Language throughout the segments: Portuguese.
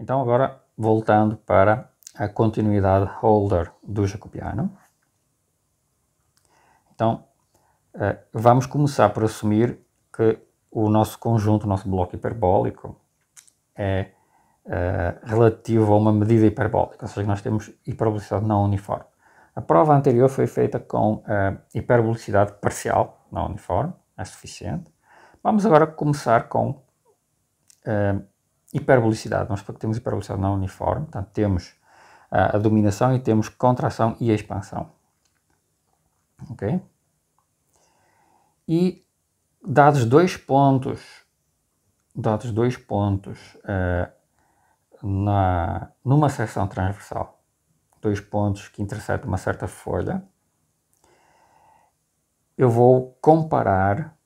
Então agora voltando para a continuidade holder do jacobiano. Então eh, vamos começar por assumir que o nosso conjunto, o nosso bloco hiperbólico é eh, relativo a uma medida hiperbólica, ou seja, nós temos hiperbolicidade não uniforme. A prova anterior foi feita com eh, hiperbolicidade parcial não uniforme, é suficiente. Vamos agora começar com hiperbolicidade. Nós temos hiperbolicidade não uniforme, portanto, temos ah, a dominação e temos contração e expansão. Ok? E dados dois pontos, dados dois pontos uh, na, numa seção transversal, dois pontos que interceptam uma certa folha, eu vou comparar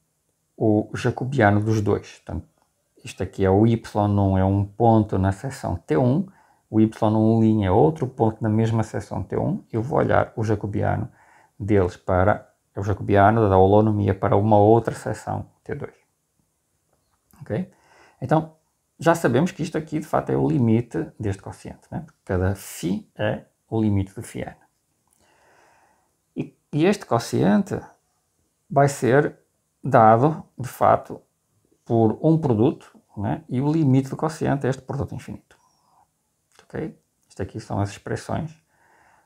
o jacobiano dos dois. Portanto, isto aqui é o Y1 é um ponto na seção T1, o Y1' é outro ponto na mesma seção T1, eu vou olhar o jacobiano deles para é o jacobiano da holonomia para uma outra seção T2. Ok? Então, já sabemos que isto aqui de fato é o limite deste quociente, né? cada φ é o limite do φn. E, e este quociente vai ser dado de fato por um produto né? e o limite do quociente é este produto infinito. Ok? Isto aqui são as expressões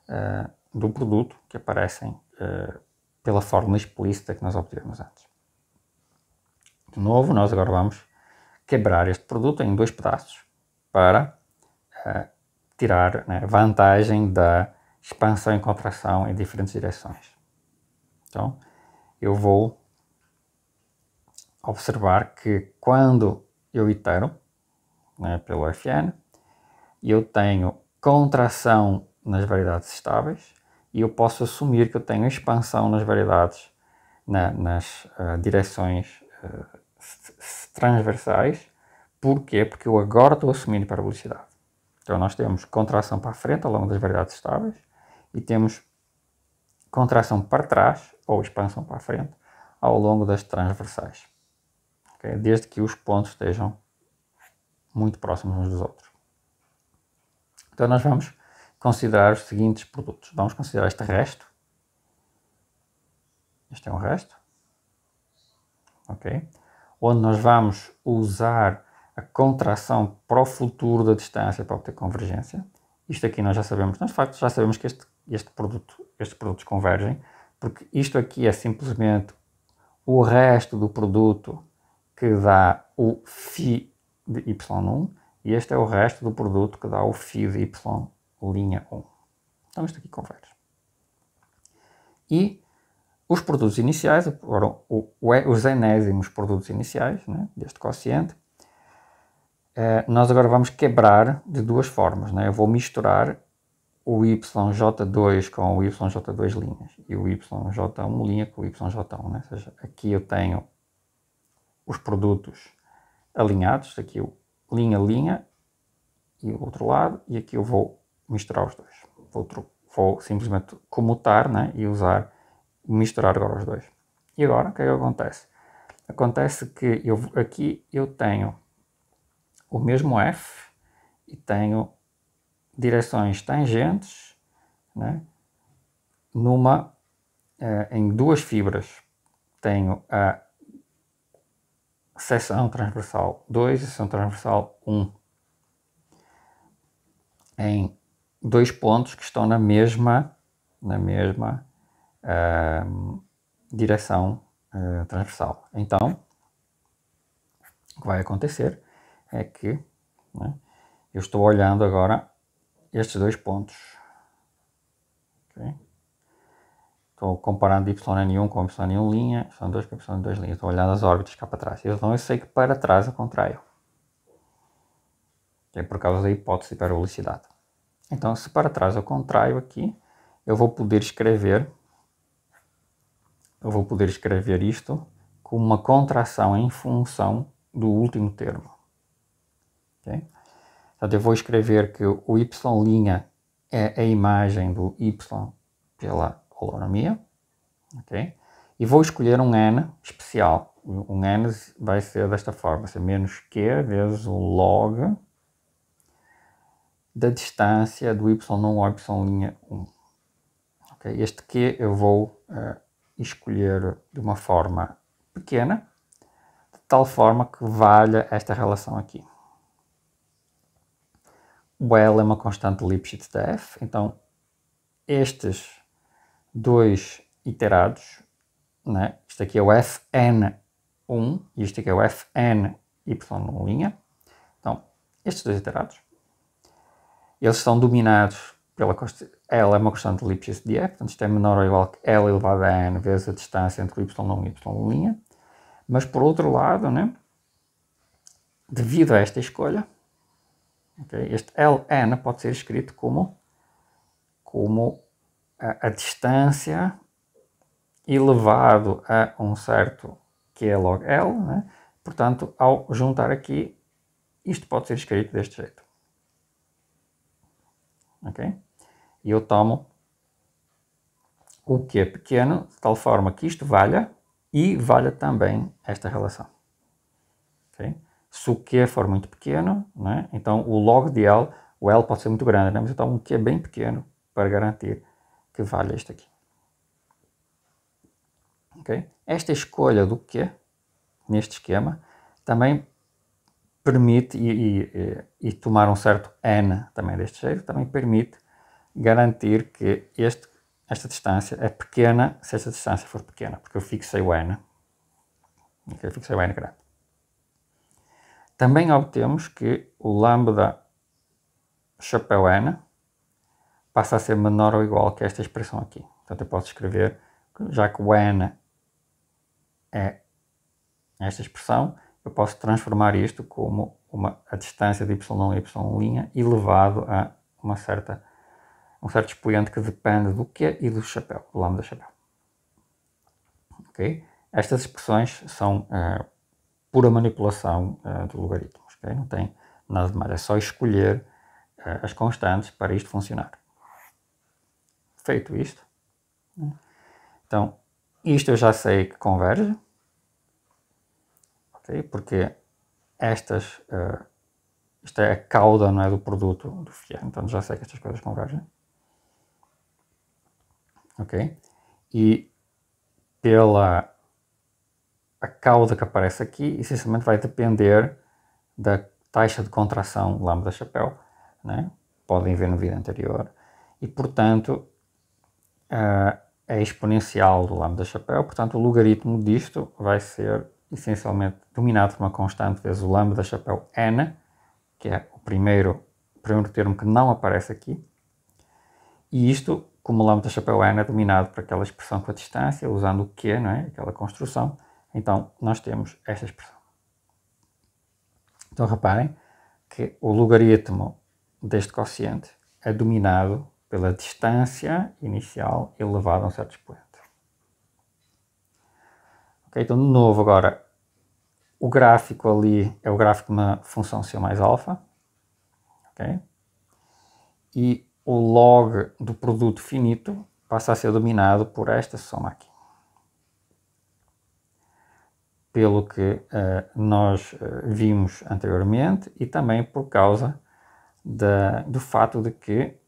uh, do produto que aparecem uh, pela fórmula explícita que nós obtivemos antes. De novo, nós agora vamos quebrar este produto em dois pedaços para uh, tirar né, vantagem da expansão e contração em diferentes direções. Então, eu vou observar que quando eu né, pelo FN. Eu tenho contração nas variedades estáveis e eu posso assumir que eu tenho expansão nas variedades, na, né, nas uh, direções uh, transversais. Porquê? Porque eu agora estou assumindo velocidade. Então nós temos contração para a frente ao longo das variedades estáveis e temos contração para trás ou expansão para a frente ao longo das transversais okay? desde que os pontos estejam muito próximos uns dos outros. Então nós vamos considerar os seguintes produtos. Vamos considerar este resto. Este é um resto. Ok? Onde nós vamos usar a contração para o futuro da distância para obter convergência. Isto aqui nós já sabemos, nós de facto já sabemos que este, este produto, estes produtos convergem, porque isto aqui é simplesmente o resto do produto que dá o φ de y1 e este é o resto do produto que dá o φ de y linha 1. Então isto aqui converge. E os produtos iniciais, foram os enésimos produtos iniciais né, deste quociente, eh, nós agora vamos quebrar de duas formas. Né? Eu vou misturar o YJ2 com o YJ2 linhas e o YJ1 linha com o YJ1. Né? Ou seja, aqui eu tenho os produtos alinhados, aqui eu linha, linha, e o outro lado, e aqui eu vou misturar os dois. Vou, vou simplesmente comutar né, e usar, misturar agora os dois. E agora, o que é que acontece? Acontece que eu, aqui eu tenho o mesmo F e tenho direções tangentes né, numa, eh, em duas fibras. Tenho a seção transversal 2 e seção transversal 1 um, em dois pontos que estão na mesma, na mesma uh, direção uh, transversal. Então, o que vai acontecer é que né, eu estou olhando agora estes dois pontos. Okay? Estou comparando yn1 com y1 linha, y2 com y2 linha. Estou olhando as órbitas cá para trás. Então eu sei que para trás eu contraio. Que é por causa da hipótese de hiperbolicidade. Então se para trás eu contraio aqui, eu vou poder escrever eu vou poder escrever isto com uma contração em função do último termo. Okay? eu vou escrever que o y' é a imagem do y pela colonomia, ok? E vou escolher um N especial. Um N vai ser desta forma, vai ser menos Q vezes o log da distância do y no y linha 1. Okay? Este Q eu vou uh, escolher de uma forma pequena, de tal forma que valha esta relação aqui. O L é uma constante Lipschitz da F, então estes dois iterados, né? isto aqui é o fn1 e isto aqui é o fny linha. Então, estes dois iterados, eles são dominados pela constante, L é uma constante de Lipschitz de F, portanto isto é menor ou igual que L elevado a N vezes a distância entre Y1 e Y1 linha. Mas por outro lado, né, devido a esta escolha, okay, este LN pode ser escrito como, como a, a distância elevado a um certo que é log L, né? portanto, ao juntar aqui, isto pode ser escrito deste jeito. Ok? E eu tomo o que é pequeno, de tal forma que isto valha e valha também esta relação. Okay? Se o Q for muito pequeno, né? então o log de L, o L pode ser muito grande, né? mas eu tomo um Q bem pequeno para garantir que vale este aqui. Okay? Esta escolha do que neste esquema também permite, e, e, e, tomar um certo N também deste jeito também permite garantir que este, esta distância é pequena se esta distância for pequena, porque eu fixei o N. Okay? Eu fixei o N grande. Também obtemos que o lambda chapéu N passa a ser menor ou igual que esta expressão aqui. Portanto, eu posso escrever, já que o n é esta expressão, eu posso transformar isto como uma, a distância de y e y' elevado a uma certa, um certo expoente que depende do que e do chapéu, do lambda chapéu. Okay? Estas expressões são uh, pura manipulação uh, de logaritmos, okay? não tem nada de mais, é só escolher uh, as constantes para isto funcionar feito isto. Então, isto eu já sei que converge, okay? porque estas, uh, isto é a cauda não é, do produto do fierro, então já sei que estas coisas convergem. Ok? E pela a cauda que aparece aqui, essencialmente vai depender da taxa de contração lambda chapéu, né? podem ver no vídeo anterior, e portanto uh, é exponencial do lambda chapéu, portanto o logaritmo disto vai ser essencialmente dominado por uma constante vezes o lambda chapéu n, que é o primeiro, o primeiro termo que não aparece aqui, e isto, como o lambda chapéu n é dominado por aquela expressão com a distância, usando o q, não é? aquela construção, então nós temos esta expressão. Então reparem que o logaritmo deste quociente é dominado pela distância inicial elevada a um certo expoente. Ok, então de novo agora, o gráfico ali é o gráfico de uma função C mais alfa, ok? E o log do produto finito passa a ser dominado por esta soma aqui. Pelo que uh, nós uh, vimos anteriormente e também por causa da, do fato de que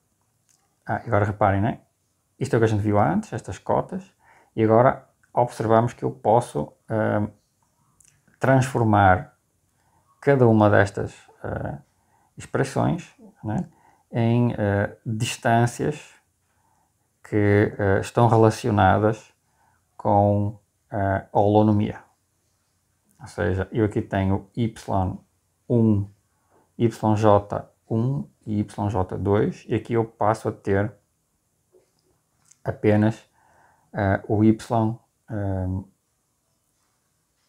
ah, agora reparem, né? Isto é o que a gente viu antes, estas cotas, e agora observamos que eu posso uh, transformar cada uma destas uh, expressões né, em uh, distâncias que estão relacionadas com a holonomia. Ou seja, eu aqui tenho y1, yj e yj2 e aqui eu passo a ter apenas uh, o y eh, um,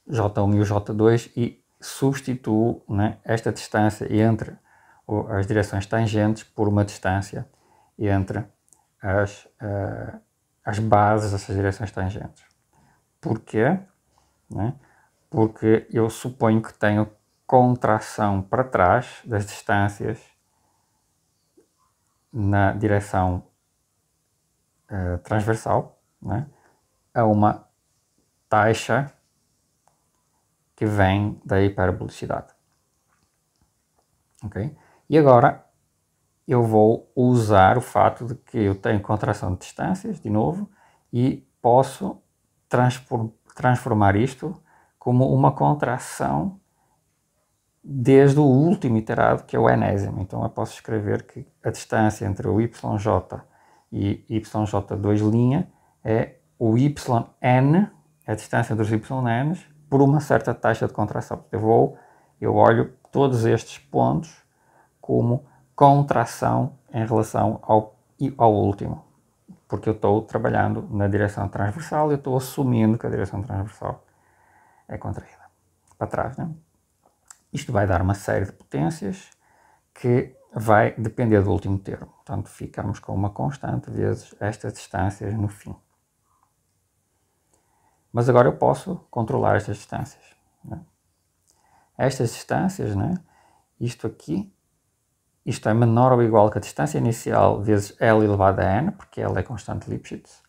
j1 e o j2 e substituo né, esta distância entre as direções tangentes por uma distância entre as, uh, as bases dessas direções tangentes. Porquê? Né? Porque eu suponho que tenho contração para trás das distâncias na direção uh, transversal né, a é uma taxa que vem da hiperbolicidade. Ok? E agora eu vou usar o fato de que eu tenho contração de distâncias, de novo, e posso transformar isto como uma contração desde o último iterado, que é o enésimo. Então eu posso escrever que a distância entre o yj e yj2' linha é o yn, a distância dos yn's, por uma certa taxa de contração. Eu vou, eu olho todos estes pontos como contração em relação ao, ao último, porque eu estou trabalhando na direção transversal, eu estou assumindo que a direção transversal é contraída, para trás, né? Isto vai dar uma série de potências que vai depender do último termo. Portanto, ficamos com uma constante vezes estas distâncias no fim. Mas agora eu posso controlar estas distâncias. Né? Estas distâncias, né? isto aqui, isto é menor ou igual que a distância inicial vezes L elevado a N, porque L é constante Lipschitz,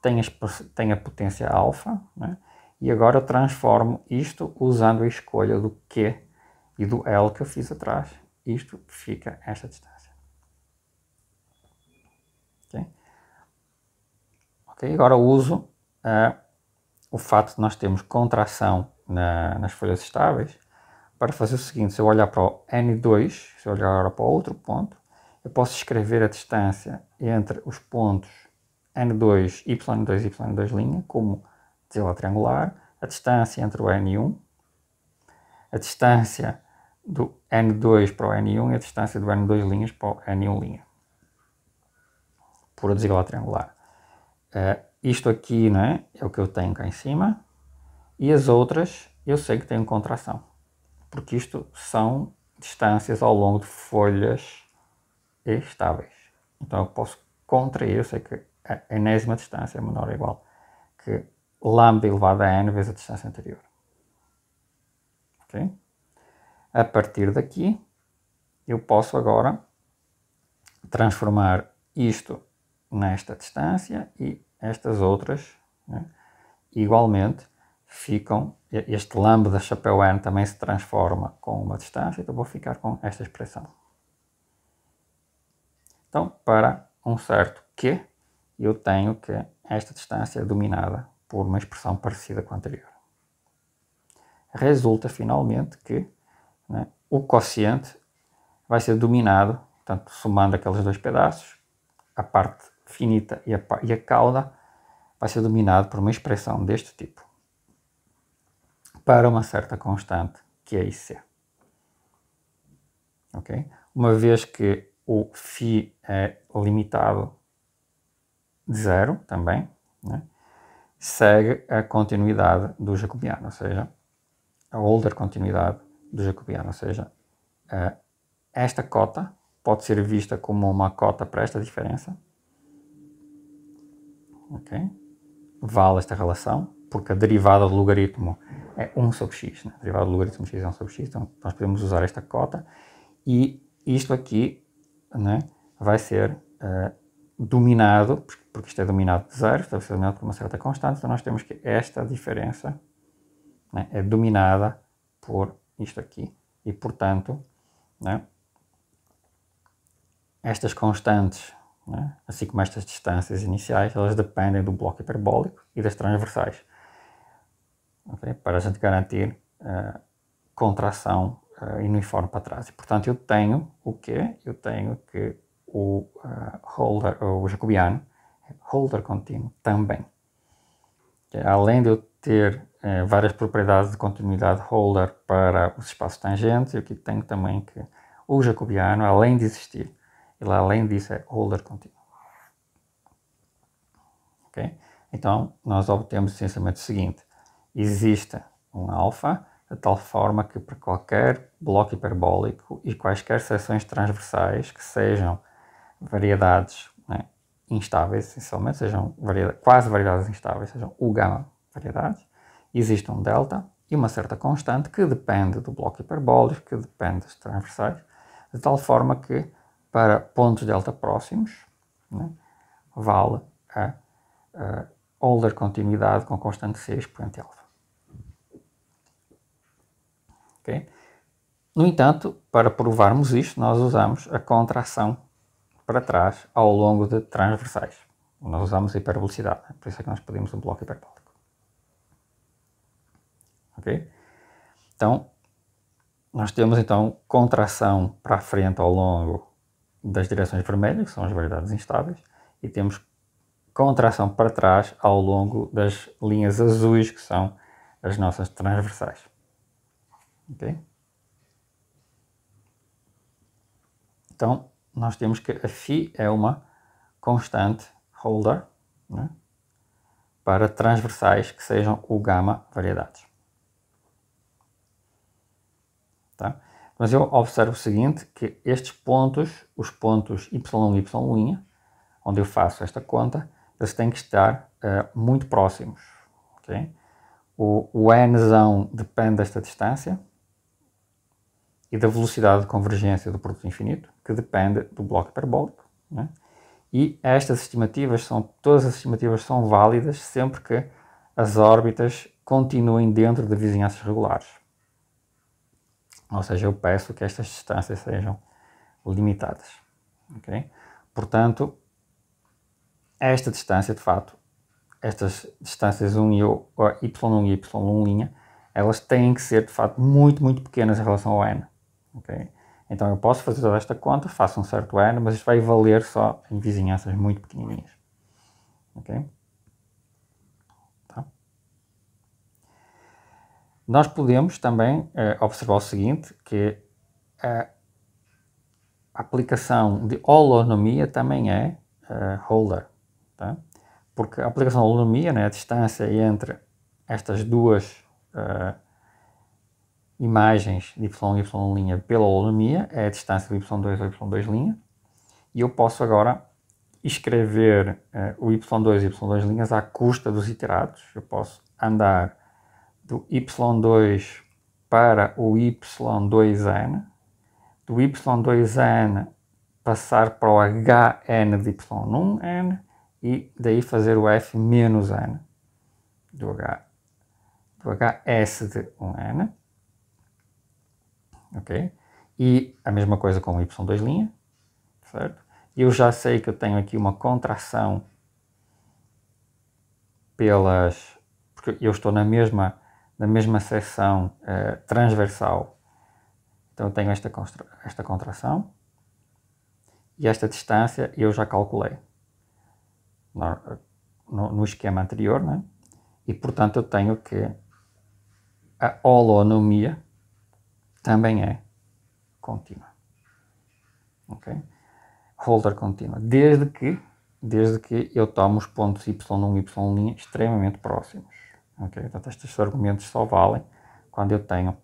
tem, as, tem a potência alfa, né? e agora eu transformo isto usando a escolha do Q e do L que eu fiz atrás, isto fica esta distância. Ok? okay agora uso uh, o fato de nós termos contração na, nas folhas estáveis para fazer o seguinte, se eu olhar para o N2, se eu olhar agora para outro ponto, eu posso escrever a distância entre os pontos N2, Y2 e Y2' linha, como lá triangular, a distância entre o N1, a distância do N2 para o N1 e a distância do N2 linhas para o N1 linha. Por desigualdade triangular. Uh, isto aqui não é? é o que eu tenho cá em cima. E as outras eu sei que tenho contração. Porque isto são distâncias ao longo de folhas estáveis. Então eu posso contrair, eu sei que a enésima distância é menor ou igual que lambda elevado a n vezes a distância anterior. ok? A partir daqui, eu posso agora transformar isto nesta distância e estas outras, né? igualmente, ficam, este lambda chapéu n também se transforma com uma distância, então vou ficar com esta expressão. Então, para um certo q, eu tenho que esta distância é dominada por uma expressão parecida com a anterior. Resulta, finalmente, que né, o quociente vai ser dominado, portanto, somando aqueles dois pedaços, a parte finita e a, e a cauda, vai ser dominado por uma expressão deste tipo, para uma certa constante, que é IC. Okay? Uma vez que o φ é limitado de zero também, né, segue a continuidade do jacobiano, ou seja, a older continuidade do Jacobiano, ou seja, eh, esta cota pode ser vista como uma cota para esta diferença. ok? Vale esta relação, porque a derivada do logaritmo é 1 sobre x. Né? A derivada do logaritmo x é 1 sobre x, então nós podemos usar esta cota. E isto aqui né, vai ser uh, dominado, porque isto é dominado de zero, está ser dominado por uma certa constante, então nós temos que esta diferença né, é dominada por isto aqui. E, portanto, né, estas constantes, né, assim como estas distâncias iniciais, elas dependem do bloco hiperbólico e das transversais, okay? para a gente garantir uh, contração uh, eh, uniforme para trás. E, portanto, eu tenho o quê? Eu tenho que o uh, Holder, o jacobiano, Holder contínuo também. Okay? É, além de eu ter eh, várias propriedades de continuidade Holder para os espaços tangentes, e aqui tenho também que o jacobiano, além de existir, ele além disso é Holder contínuo. ok Então, nós obtemos essencialmente o seguinte, existe um alfa, de tal forma que para qualquer bloco hiperbólico e quaisquer seções transversais que sejam variedades né, instáveis, essencialmente, sejam quase variedades instáveis, sejam o gama variedades, existe um delta e uma certa constante que depende do bloco hiperbólico, que depende dos transversais, de tal forma que para pontos delta próximos né, vale a, a continuidade com constante C expoente alfa. Okay? No entanto, para provarmos isto, nós usamos a contração para trás ao longo de transversais. Nós usamos a hiperbolicidade, né? por isso é que nós pedimos um bloco hiperbólico ok? Então, nós temos então contração para frente ao longo das direções vermelhas, que são as variedades instáveis, e temos contração para trás ao longo das linhas azuis, que são as nossas transversais. Então, nós temos que a φ é uma constante holder né, para transversais que sejam o gama variedades. Mas eu observo o seguinte, que estes pontos, os pontos y e Y', onde eu faço esta conta, eles têm que estar uh, muito próximos. Okay? O, o N depende desta distância e da velocidade de convergência do produto infinito, que depende do bloco hiperbólico. Né? E estas estimativas são, todas as estimativas são válidas sempre que as órbitas continuem dentro de vizinhanças regulares. Ou seja, eu peço que estas distâncias sejam limitadas. Okay? Portanto, esta distância, de fato, estas distâncias 1 e y1 e y1', elas têm que ser, de fato, muito, muito pequenas em relação ao n. Okay? Então eu posso fazer toda esta conta, faço um certo n, mas isto vai valer só em vizinhanças muito pequenininhas. Okay? Nós podemos também uh, observar o seguinte, que a aplicação de holonomia também é uh, eh, holder, tá? porque a aplicação de holonomia, né, a distância entre estas duas uh, imagens de y y linha pela holonomia é a distância de y2 y2 linha, e eu posso agora escrever uh, o y2 y2 linhas à custa dos iterados, eu posso andar do Y2 para o Y2N, do Y2N passar para o HN de Y1N e daí fazer o F menos N do, H, do HS de 1N. Ok? E a mesma coisa com o Y2', certo? Eu já sei que eu tenho aqui uma contração pelas... porque eu estou na mesma na mesma seção eh, transversal. Então eu tenho esta, esta contração e esta distância eu já calculei no, no, no esquema anterior, né? e portanto eu tenho que a holonomia também é contínua. ok? Holder contínua. Desde que, desde que eu tomo os pontos y1 e y' extremamente próximos. Okay? Portanto, estes argumentos só valem quando eu tenho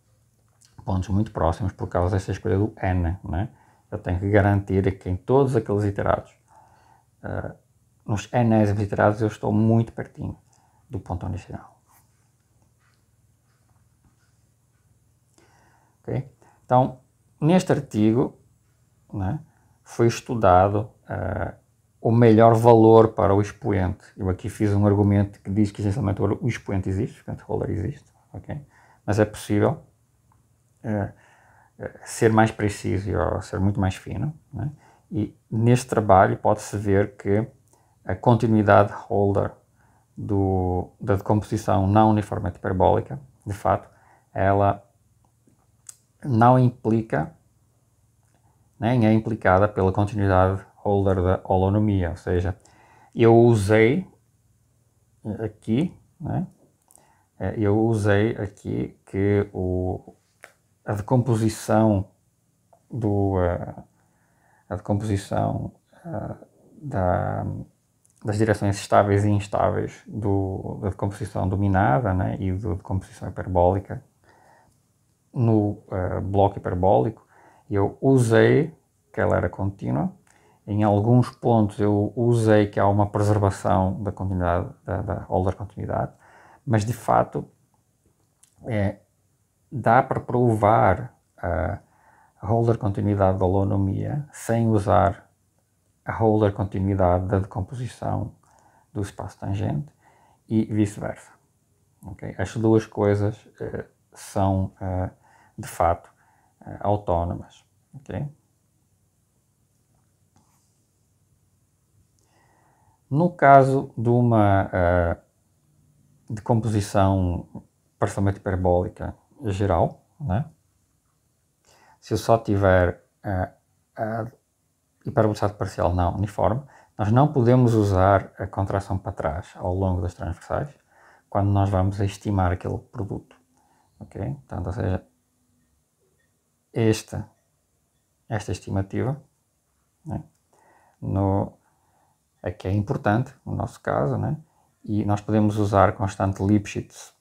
pontos muito próximos por causa desta escolha do N. Né? Eu tenho que garantir que em todos aqueles iterados, uh, nos enésimos iterados, eu estou muito pertinho do ponto inicial. Okay? Então, neste artigo né, foi estudado uh, o melhor valor para o expoente. Eu aqui fiz um argumento que diz que essencialmente o expoente existe, o holder existe, ok? Mas é possível eh, eh, ser mais preciso ou ser muito mais fino, né? E neste trabalho pode-se ver que a continuidade holder do, da decomposição não uniformemente hiperbólica, de fato, ela não implica, nem é implicada pela continuidade holder da holonomia, ou seja, eu usei aqui, né? É, eu usei aqui que o, a decomposição do eh, a decomposição eh, da, das direções estáveis e instáveis do, da decomposição dominada né, e da decomposição hiperbólica no uh, bloco hiperbólico, eu usei que ela era contínua em alguns pontos eu usei que há uma preservação da continuidade, da, da older continuidade, mas de fato é, dá para provar a, holder continuidade da holonomia sem usar a holder continuidade da decomposição do espaço tangente e vice-versa. Okay? As duas coisas eh, são, eh, de fato, eh, autónomas. Okay? No caso de uma uh, de composição parcialmente hiperbólica geral, né? se eu só tiver uh, a hiperbolicidade parcial não uniforme, nós não podemos usar a contração para trás ao longo das transversais quando nós vamos estimar aquele produto. Ok? Portanto, ou seja, esta, esta estimativa né? no, a é que é importante, no nosso caso, né? e nós podemos usar constante Lipschitz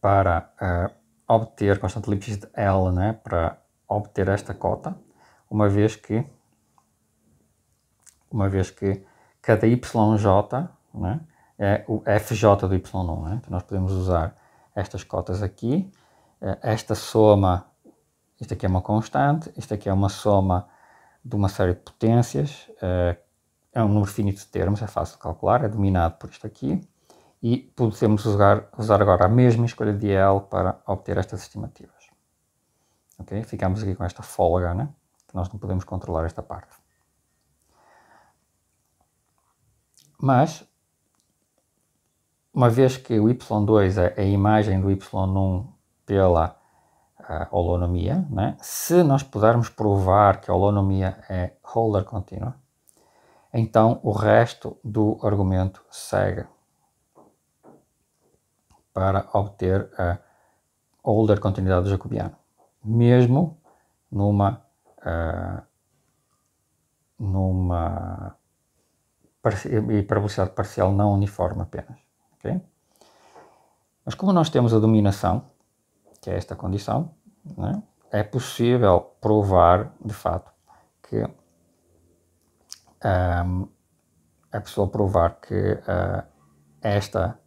para uh, obter constante Lipschitz L, né? para obter esta cota, uma vez que uma vez que cada YJ né? é o FJ do Y1. Né? Então nós podemos usar estas cotas aqui, eh, esta soma, isto aqui é uma constante, isto aqui é uma soma de uma série de potências uh, é um número finito de termos, é fácil de calcular, é dominado por isto aqui, e podemos usar, usar agora a mesma escolha de L para obter estas estimativas. Ok? Ficamos aqui com esta folga, né? que nós não podemos controlar esta parte. Mas, uma vez que o y2 é a imagem do y1 pela uh, holonomia, né? se nós pudermos provar que a holonomia é Holder contínua, então o resto do argumento segue para obter a older continuidade jacobiana, mesmo numa, uh, numa hipervelocidade parcial não uniforme apenas. Okay? Mas como nós temos a dominação, que é esta condição, né, é possível provar, de fato, que um, é possível provar que uh, esta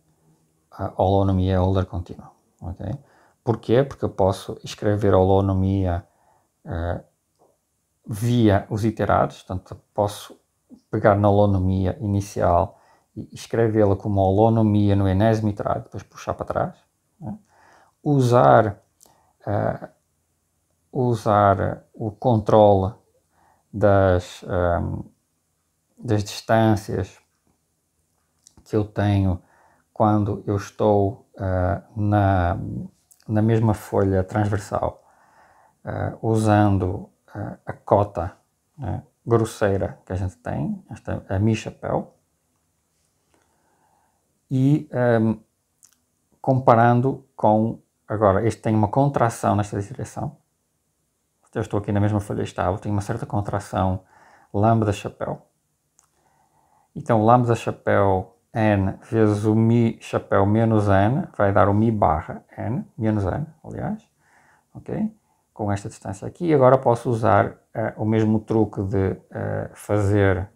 uh, holonomia é Euler contínua. Okay? Porquê? Porque eu posso escrever a holonomia uh, via os iterados, portanto, posso pegar na holonomia inicial e escrevê-la como holonomia no enésimo iterado, depois puxar para trás. Né? Usar, uh, usar o controle das, um, das distâncias que eu tenho quando eu estou uh, na, na mesma folha transversal, uh, usando uh, a cota né, grosseira que a gente tem, esta, a mi-chapéu, e um, comparando com, agora, este tem uma contração nesta direção, eu estou aqui na mesma folha estável, tem uma certa contração lambda-chapéu, então, lambda chapéu n vezes o mi chapéu menos n, vai dar o mi barra n, menos n, aliás, ok? Com esta distância aqui. E agora posso usar uh, o mesmo truque de uh, fazer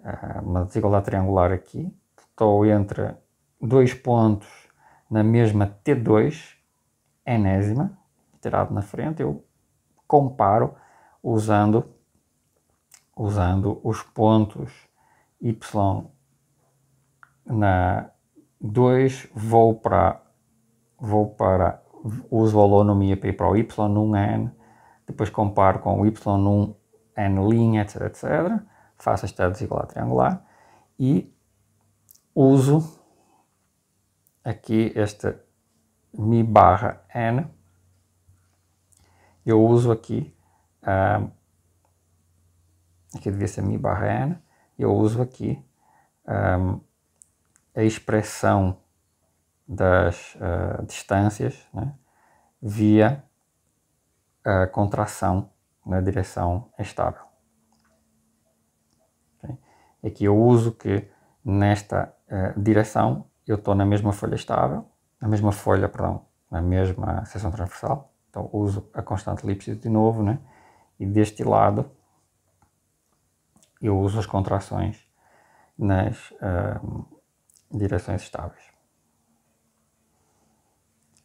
uh, uma desigualdade triangular aqui. Estou entre dois pontos na mesma T2, enésima, tirado na frente, eu comparo usando, usando os pontos Y na 2, vou para, vou para, uso a holonomia P para o Y num N, depois comparo com o Y num N linha, etc, etc, faço esta desigualdade triangular e uso aqui este mi barra N, eu uso aqui, um, ah, aqui devia ser mi barra N, eu uso aqui um, ehm, a expressão das uh, distâncias né, via a eh, contração na direção estável. Okay? Aqui é eu uso que nesta uh, direção eu estou na mesma folha estável, na mesma folha, perdão, na mesma seção transversal, então uso a constante elíptica de novo, né? e deste lado eu uso as contrações nas uh, direções estáveis.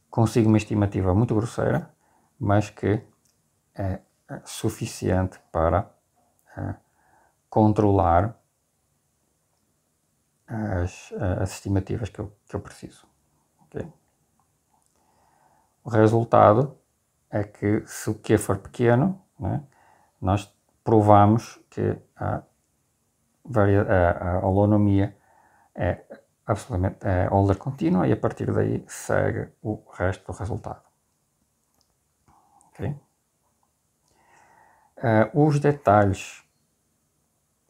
Consigo uma estimativa muito grosseira, mas que é, é suficiente para uh, controlar as, as, estimativas que eu, que eu preciso. Okay? O resultado é que se o Q for pequeno, né, nós provamos que a, a, a holonomia é absolutamente é Euler contínua e a partir daí segue o resto do resultado. Okay? Uh, os detalhes,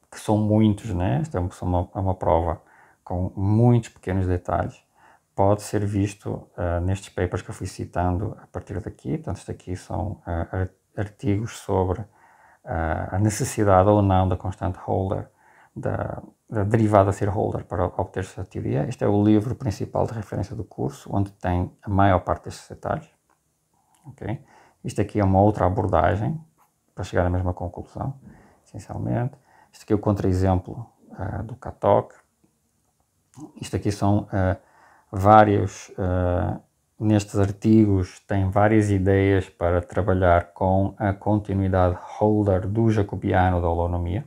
que são muitos, né? Esta é uma, é uma prova com muitos pequenos detalhes, pode ser visto uh, nestes papers que eu fui citando a partir daqui. Portanto, isto aqui são uh, artigos sobre a necessidade ou não da constante holder, da, da derivada ser holder para obter essa teoria. Este é o livro principal de referência do curso, onde tem a maior parte destes detalhes. Okay? Isto aqui é uma outra abordagem para chegar à mesma conclusão, essencialmente. Isto aqui é o contra-exemplo uh, do CATOC. Isto aqui são uh, vários uh, nestes artigos tem várias ideias para trabalhar com a continuidade holder do jacobiano da holonomia.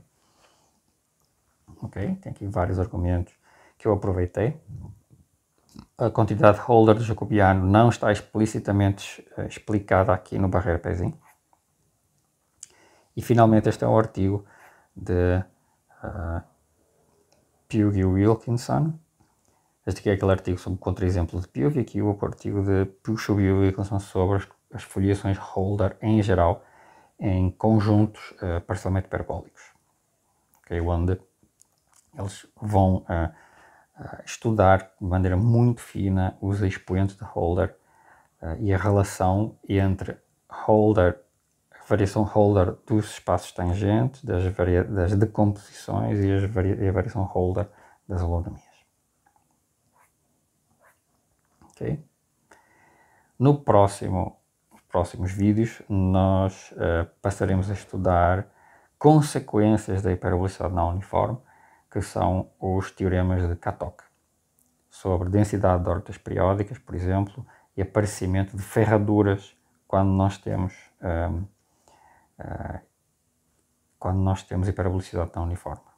Ok? Tem aqui vários argumentos que eu aproveitei. A continuidade holder do jacobiano não está explicitamente eh, explicada aqui no Barreiro Pezinho. E finalmente, este é um artigo de uh, eh, Pewgy Wilkinson, este aqui é aquele artigo sobre o contra-exemplo de Piove, aqui o artigo de Puxo e em relação sobre as, as foliações Holder em geral, em conjuntos uh, parcialmente hiperbólicos, okay, onde eles vão uh, uh, estudar de maneira muito fina os expoentes de Holder e a relação entre Holder, a variação Holder dos espaços tangentes, das, das decomposições e, as, e a variação Holder das holonomias. Okay? No próximo, nos próximos vídeos, nós uh, passaremos a estudar consequências da hipervelocidade não uniforme, que são os teoremas de Katok, sobre densidade de órbitas periódicas, por exemplo, e aparecimento de ferraduras quando nós temos um, uh, eh, eh, quando nós temos hipervelocidade não uniforme.